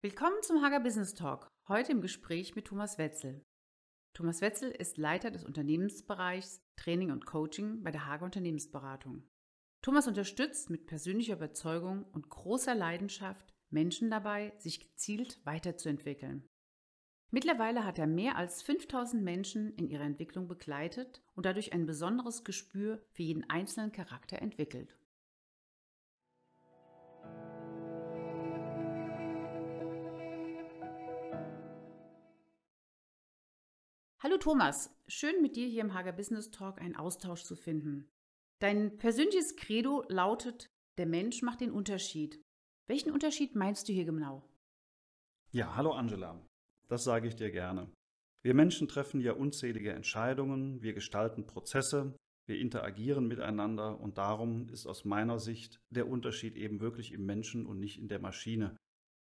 Willkommen zum Hager Business Talk, heute im Gespräch mit Thomas Wetzel. Thomas Wetzel ist Leiter des Unternehmensbereichs Training und Coaching bei der Hager Unternehmensberatung. Thomas unterstützt mit persönlicher Überzeugung und großer Leidenschaft Menschen dabei, sich gezielt weiterzuentwickeln. Mittlerweile hat er mehr als 5000 Menschen in ihrer Entwicklung begleitet und dadurch ein besonderes Gespür für jeden einzelnen Charakter entwickelt. Hallo Thomas, schön mit dir hier im Hager Business Talk einen Austausch zu finden. Dein persönliches Credo lautet, der Mensch macht den Unterschied. Welchen Unterschied meinst du hier genau? Ja, hallo Angela, das sage ich dir gerne. Wir Menschen treffen ja unzählige Entscheidungen, wir gestalten Prozesse, wir interagieren miteinander und darum ist aus meiner Sicht der Unterschied eben wirklich im Menschen und nicht in der Maschine.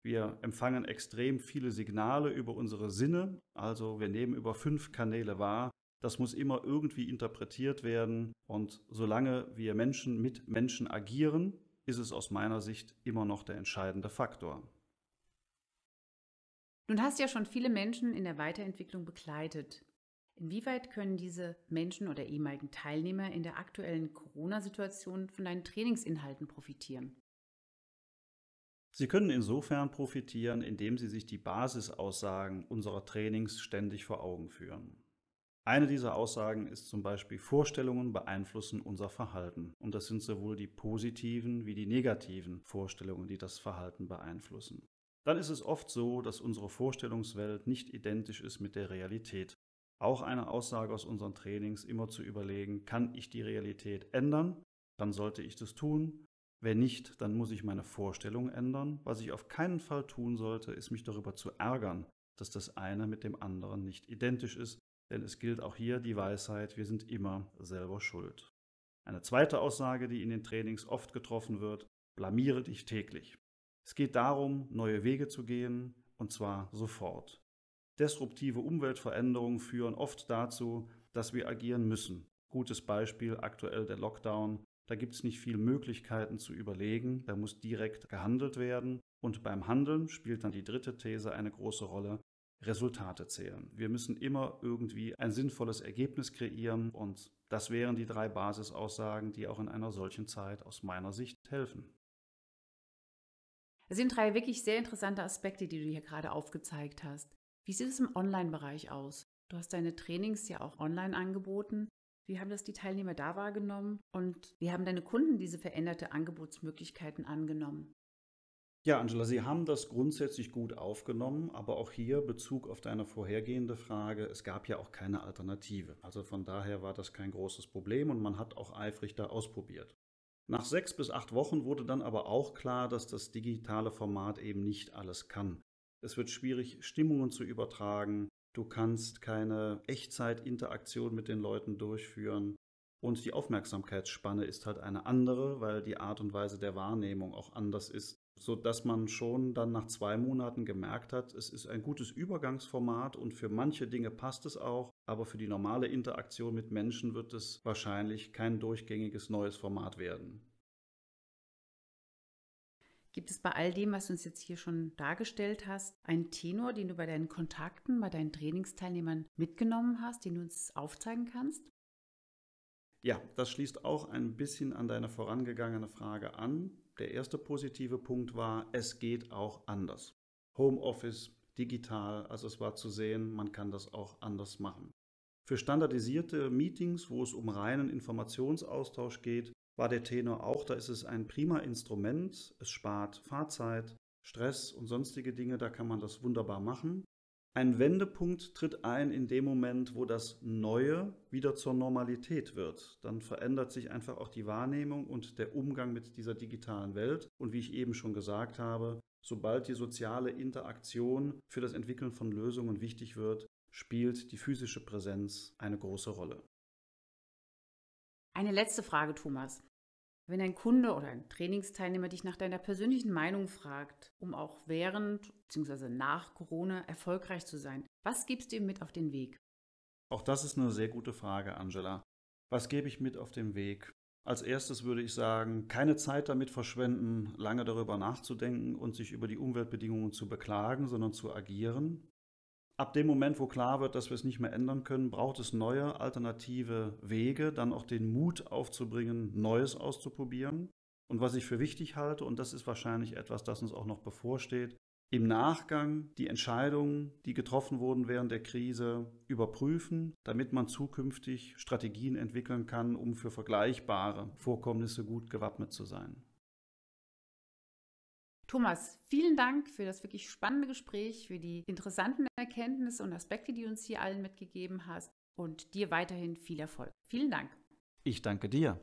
Wir empfangen extrem viele Signale über unsere Sinne, also wir nehmen über fünf Kanäle wahr. Das muss immer irgendwie interpretiert werden und solange wir Menschen mit Menschen agieren, ist es aus meiner Sicht immer noch der entscheidende Faktor. Nun hast du ja schon viele Menschen in der Weiterentwicklung begleitet. Inwieweit können diese Menschen oder ehemaligen Teilnehmer in der aktuellen Corona-Situation von deinen Trainingsinhalten profitieren? Sie können insofern profitieren, indem Sie sich die Basisaussagen unserer Trainings ständig vor Augen führen. Eine dieser Aussagen ist zum Beispiel, Vorstellungen beeinflussen unser Verhalten. Und das sind sowohl die positiven wie die negativen Vorstellungen, die das Verhalten beeinflussen. Dann ist es oft so, dass unsere Vorstellungswelt nicht identisch ist mit der Realität. Auch eine Aussage aus unseren Trainings immer zu überlegen, kann ich die Realität ändern? Dann sollte ich das tun. Wenn nicht, dann muss ich meine Vorstellung ändern. Was ich auf keinen Fall tun sollte, ist mich darüber zu ärgern, dass das eine mit dem anderen nicht identisch ist, denn es gilt auch hier die Weisheit, wir sind immer selber schuld. Eine zweite Aussage, die in den Trainings oft getroffen wird, blamiere dich täglich. Es geht darum, neue Wege zu gehen, und zwar sofort. Disruptive Umweltveränderungen führen oft dazu, dass wir agieren müssen. Gutes Beispiel aktuell der Lockdown, da gibt es nicht viel Möglichkeiten zu überlegen, da muss direkt gehandelt werden. Und beim Handeln spielt dann die dritte These eine große Rolle. Resultate zählen. Wir müssen immer irgendwie ein sinnvolles Ergebnis kreieren und das wären die drei Basisaussagen, die auch in einer solchen Zeit aus meiner Sicht helfen. Es sind drei wirklich sehr interessante Aspekte, die du hier gerade aufgezeigt hast. Wie sieht es im Online-Bereich aus? Du hast deine Trainings ja auch online angeboten. Wie haben das die Teilnehmer da wahrgenommen und wie haben deine Kunden diese veränderte Angebotsmöglichkeiten angenommen? Ja, Angela, Sie haben das grundsätzlich gut aufgenommen, aber auch hier Bezug auf deine vorhergehende Frage, es gab ja auch keine Alternative. Also von daher war das kein großes Problem und man hat auch eifrig da ausprobiert. Nach sechs bis acht Wochen wurde dann aber auch klar, dass das digitale Format eben nicht alles kann. Es wird schwierig, Stimmungen zu übertragen, du kannst keine Echtzeitinteraktion mit den Leuten durchführen und die Aufmerksamkeitsspanne ist halt eine andere, weil die Art und Weise der Wahrnehmung auch anders ist, so dass man schon dann nach zwei Monaten gemerkt hat, es ist ein gutes Übergangsformat und für manche Dinge passt es auch, aber für die normale Interaktion mit Menschen wird es wahrscheinlich kein durchgängiges neues Format werden. Gibt es bei all dem, was du uns jetzt hier schon dargestellt hast, einen Tenor, den du bei deinen Kontakten, bei deinen Trainingsteilnehmern mitgenommen hast, den du uns aufzeigen kannst? Ja, das schließt auch ein bisschen an deine vorangegangene Frage an. Der erste positive Punkt war, es geht auch anders. Homeoffice, digital, also es war zu sehen, man kann das auch anders machen. Für standardisierte Meetings, wo es um reinen Informationsaustausch geht, war der Tenor auch, da ist es ein prima Instrument, es spart Fahrzeit, Stress und sonstige Dinge, da kann man das wunderbar machen. Ein Wendepunkt tritt ein in dem Moment, wo das Neue wieder zur Normalität wird. Dann verändert sich einfach auch die Wahrnehmung und der Umgang mit dieser digitalen Welt. Und wie ich eben schon gesagt habe, sobald die soziale Interaktion für das Entwickeln von Lösungen wichtig wird, spielt die physische Präsenz eine große Rolle. Eine letzte Frage, Thomas. Wenn ein Kunde oder ein Trainingsteilnehmer dich nach deiner persönlichen Meinung fragt, um auch während bzw. nach Corona erfolgreich zu sein, was gibst du ihm mit auf den Weg? Auch das ist eine sehr gute Frage, Angela. Was gebe ich mit auf den Weg? Als erstes würde ich sagen, keine Zeit damit verschwenden, lange darüber nachzudenken und sich über die Umweltbedingungen zu beklagen, sondern zu agieren ab dem Moment, wo klar wird, dass wir es nicht mehr ändern können, braucht es neue alternative Wege, dann auch den Mut aufzubringen, Neues auszuprobieren. Und was ich für wichtig halte, und das ist wahrscheinlich etwas, das uns auch noch bevorsteht, im Nachgang die Entscheidungen, die getroffen wurden während der Krise, überprüfen, damit man zukünftig Strategien entwickeln kann, um für vergleichbare Vorkommnisse gut gewappnet zu sein. Thomas, vielen Dank für das wirklich spannende Gespräch, für die interessanten Erkenntnisse und Aspekte, die du uns hier allen mitgegeben hast und dir weiterhin viel Erfolg. Vielen Dank. Ich danke dir.